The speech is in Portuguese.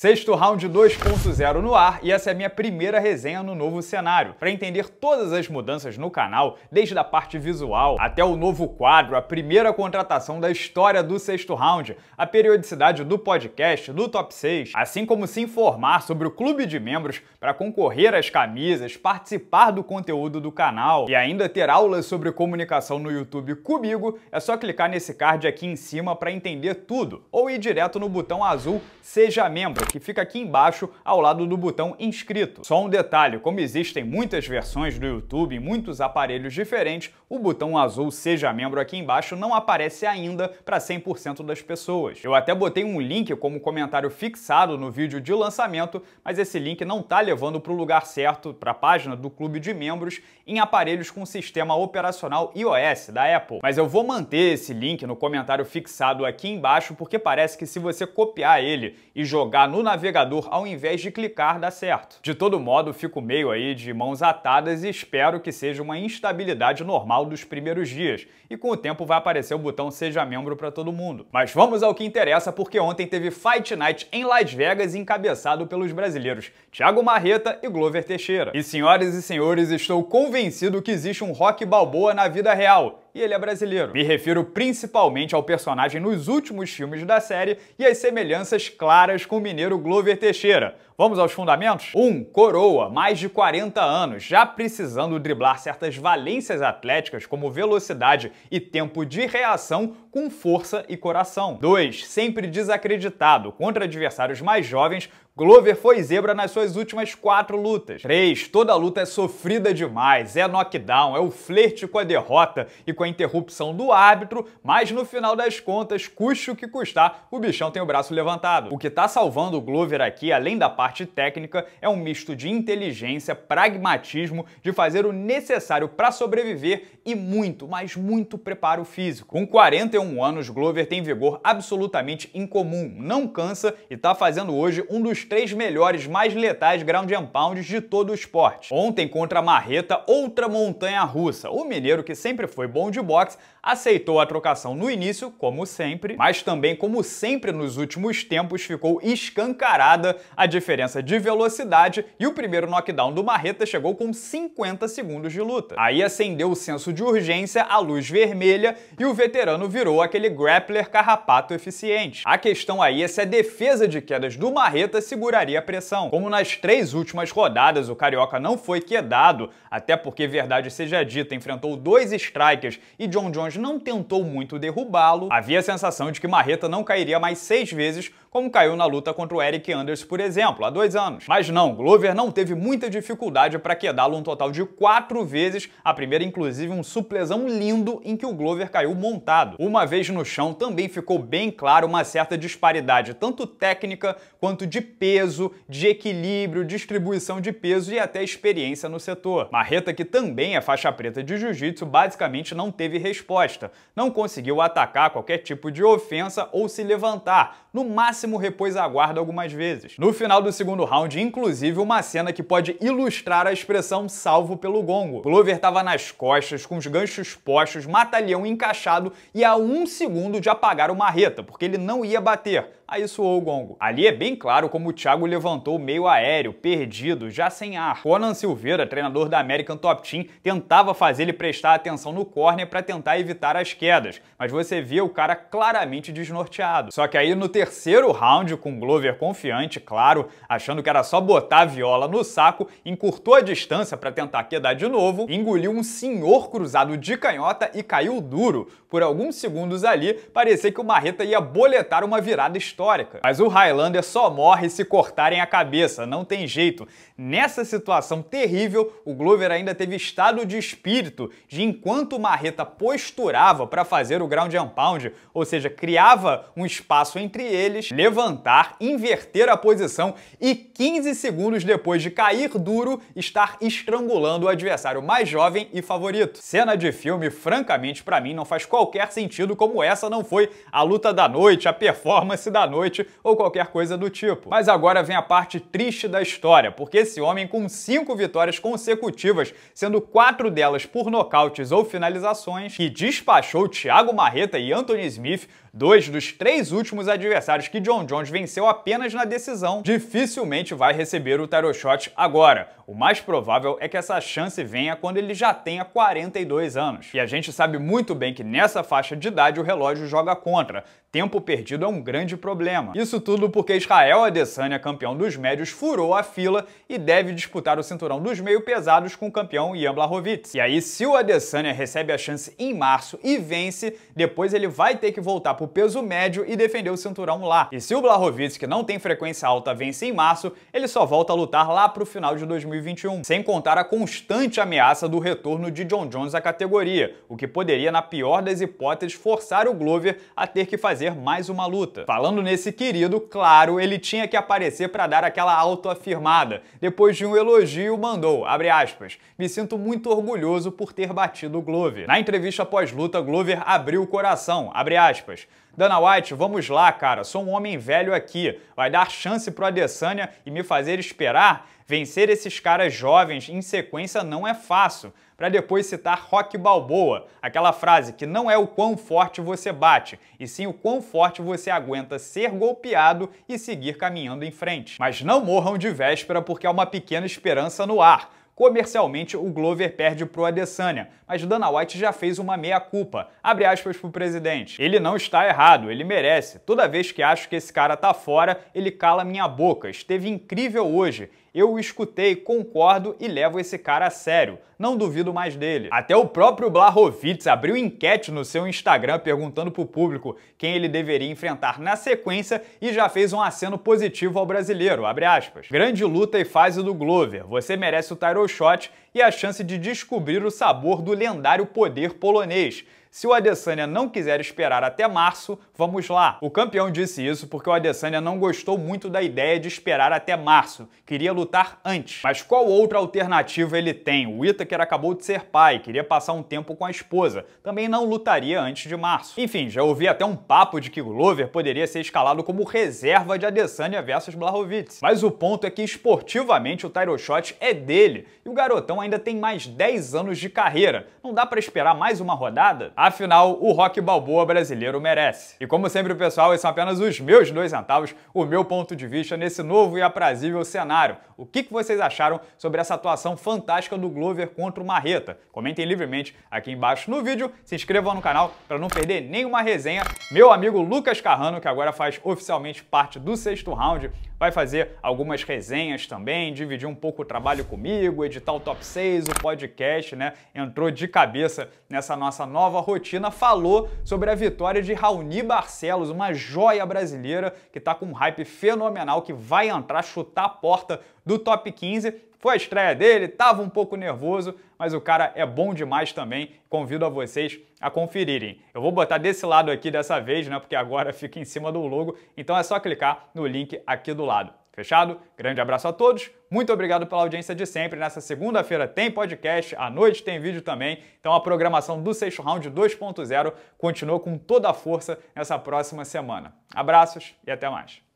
Sexto Round 2.0 no ar e essa é a minha primeira resenha no novo cenário. Para entender todas as mudanças no canal, desde a parte visual até o novo quadro, a primeira contratação da história do Sexto Round, a periodicidade do podcast, do Top 6, assim como se informar sobre o clube de membros para concorrer às camisas, participar do conteúdo do canal e ainda ter aulas sobre comunicação no YouTube comigo, é só clicar nesse card aqui em cima para entender tudo ou ir direto no botão azul Seja Membro que fica aqui embaixo ao lado do botão inscrito. Só um detalhe, como existem muitas versões do YouTube e muitos aparelhos diferentes, o botão azul Seja Membro aqui embaixo não aparece ainda para 100% das pessoas. Eu até botei um link como comentário fixado no vídeo de lançamento, mas esse link não está levando para o lugar certo, para a página do clube de membros, em aparelhos com sistema operacional iOS da Apple. Mas eu vou manter esse link no comentário fixado aqui embaixo, porque parece que se você copiar ele e jogar no no navegador ao invés de clicar dá certo. De todo modo, fico meio aí de mãos atadas e espero que seja uma instabilidade normal dos primeiros dias e com o tempo vai aparecer o botão seja membro para todo mundo. Mas vamos ao que interessa porque ontem teve Fight Night em Las Vegas encabeçado pelos brasileiros Thiago Marreta e Glover Teixeira. E senhoras e senhores, estou convencido que existe um Rock Balboa na vida real e ele é brasileiro. Me refiro principalmente ao personagem nos últimos filmes da série e às semelhanças claras com o mineiro Glover Teixeira, Vamos aos fundamentos? 1. Um, coroa, mais de 40 anos, já precisando driblar certas valências atléticas como velocidade e tempo de reação com força e coração. 2. Sempre desacreditado, contra adversários mais jovens, Glover foi zebra nas suas últimas quatro lutas. 3. Toda luta é sofrida demais, é knockdown, é o flerte com a derrota e com a interrupção do árbitro, mas no final das contas, custe o que custar, o bichão tem o braço levantado. O que tá salvando o Glover aqui, além da parte parte técnica é um misto de inteligência, pragmatismo, de fazer o necessário para sobreviver e muito, mas muito preparo físico. Com 41 anos, Glover tem vigor absolutamente incomum, não cansa e está fazendo hoje um dos três melhores, mais letais ground and pounds de todo o esporte. Ontem contra a Marreta, outra montanha russa. O mineiro, que sempre foi bom de boxe, aceitou a trocação no início, como sempre, mas também, como sempre nos últimos tempos, ficou escancarada a diferença diferença de velocidade e o primeiro knockdown do Marreta chegou com 50 segundos de luta. Aí acendeu o senso de urgência, a luz vermelha e o veterano virou aquele grappler carrapato eficiente. A questão aí é se a defesa de quedas do Marreta seguraria a pressão. Como nas três últimas rodadas o Carioca não foi quedado, até porque, verdade seja dita, enfrentou dois strikers e John Jones não tentou muito derrubá-lo, havia a sensação de que Marreta não cairia mais seis vezes como caiu na luta contra o Eric Anders, por exemplo, há dois anos. Mas não, Glover não teve muita dificuldade para quedá-lo um total de quatro vezes, a primeira inclusive um suplesão lindo em que o Glover caiu montado. Uma vez no chão também ficou bem claro uma certa disparidade, tanto técnica quanto de peso, de equilíbrio, distribuição de peso e até experiência no setor. Marreta, que também é faixa preta de jiu-jitsu, basicamente não teve resposta. Não conseguiu atacar qualquer tipo de ofensa ou se levantar, no máximo repôs a guarda algumas vezes. No final do do segundo round, inclusive uma cena que pode ilustrar a expressão salvo pelo gongo. Glover estava nas costas, com os ganchos postos, matalhão encaixado e a um segundo de apagar o marreta, porque ele não ia bater. Aí soou o gongo. Ali é bem claro como o Thiago levantou meio aéreo, perdido, já sem ar. Conan Silveira, treinador da American Top Team, tentava fazer ele prestar atenção no córner para tentar evitar as quedas, mas você via o cara claramente desnorteado. Só que aí no terceiro round, com Glover confiante, claro, achando que era só botar a viola no saco, encurtou a distância para tentar quedar de novo, engoliu um senhor cruzado de canhota e caiu duro. Por alguns segundos ali, parecia que o Marreta ia boletar uma virada estranha histórica. Mas o Highlander só morre se cortarem a cabeça, não tem jeito. Nessa situação terrível, o Glover ainda teve estado de espírito de enquanto o Marreta posturava para fazer o ground and pound, ou seja, criava um espaço entre eles, levantar, inverter a posição e 15 segundos depois de cair duro, estar estrangulando o adversário mais jovem e favorito. Cena de filme, francamente, para mim não faz qualquer sentido como essa não foi a luta da noite, a performance da noite ou qualquer coisa do tipo. Mas agora vem a parte triste da história, porque esse homem, com cinco vitórias consecutivas, sendo quatro delas por nocautes ou finalizações, que despachou Thiago Marreta e Anthony Smith, Dois dos três últimos adversários que John Jones venceu apenas na decisão, dificilmente vai receber o tarot shot agora. O mais provável é que essa chance venha quando ele já tenha 42 anos. E a gente sabe muito bem que nessa faixa de idade o relógio joga contra. Tempo perdido é um grande problema. Isso tudo porque Israel Adesanya, campeão dos médios, furou a fila e deve disputar o cinturão dos meio pesados com o campeão Ian Blachowicz. E aí, se o Adesanya recebe a chance em março e vence, depois ele vai ter que voltar para o peso médio e defender o cinturão lá. E se o Blahovic, que não tem frequência alta, vence em março, ele só volta a lutar lá para o final de 2021, sem contar a constante ameaça do retorno de John Jones à categoria, o que poderia, na pior das hipóteses, forçar o Glover a ter que fazer mais uma luta. Falando nesse querido, claro, ele tinha que aparecer para dar aquela autoafirmada. Depois de um elogio, mandou, abre aspas, me sinto muito orgulhoso por ter batido o Glover. Na entrevista pós-luta, Glover abriu o coração, abre aspas, Dana White, vamos lá, cara, sou um homem velho aqui. Vai dar chance pro Adesanya e me fazer esperar? Vencer esses caras jovens em sequência não é fácil. Para depois citar Rock Balboa, aquela frase que não é o quão forte você bate, e sim o quão forte você aguenta ser golpeado e seguir caminhando em frente. Mas não morram de véspera porque há uma pequena esperança no ar. Comercialmente, o Glover perde pro Adesanya, mas Dana White já fez uma meia-culpa. Abre aspas pro presidente. Ele não está errado, ele merece. Toda vez que acho que esse cara tá fora, ele cala minha boca. Esteve incrível hoje. Eu o escutei, concordo e levo esse cara a sério. Não duvido mais dele. Até o próprio Blahovitz abriu enquete no seu Instagram perguntando pro público quem ele deveria enfrentar na sequência e já fez um aceno positivo ao brasileiro, Grande luta e fase do Glover. Você merece o title shot e a chance de descobrir o sabor do lendário poder polonês. Se o Adesanya não quiser esperar até março, vamos lá. O campeão disse isso porque o Adesanya não gostou muito da ideia de esperar até março, queria lutar antes. Mas qual outra alternativa ele tem? O Itaker acabou de ser pai, queria passar um tempo com a esposa, também não lutaria antes de março. Enfim, já ouvi até um papo de que Glover poderia ser escalado como reserva de Adesanya versus Blahovic. Mas o ponto é que esportivamente o title shot é dele, e o garotão ainda tem mais 10 anos de carreira. Não dá para esperar mais uma rodada? Afinal, o rock balboa brasileiro merece. E como sempre, pessoal, esses são apenas os meus dois centavos, o meu ponto de vista nesse novo e aprazível cenário. O que vocês acharam sobre essa atuação fantástica do Glover contra o Marreta? Comentem livremente aqui embaixo no vídeo, se inscrevam no canal para não perder nenhuma resenha. Meu amigo Lucas Carrano, que agora faz oficialmente parte do sexto round, vai fazer algumas resenhas também, dividir um pouco o trabalho comigo, editar o top 6, o podcast, né? Entrou de cabeça nessa nossa nova Rotina falou sobre a vitória de Raoni Barcelos, uma joia brasileira que está com um hype fenomenal, que vai entrar, chutar a porta do top 15 foi a estreia dele, estava um pouco nervoso, mas o cara é bom demais também. Convido a vocês a conferirem. Eu vou botar desse lado aqui dessa vez, né? Porque agora fica em cima do logo, então é só clicar no link aqui do lado. Fechado? Grande abraço a todos. Muito obrigado pela audiência de sempre. Nessa segunda-feira tem podcast, à noite tem vídeo também. Então a programação do Sexto Round 2.0 continua com toda a força nessa próxima semana. Abraços e até mais.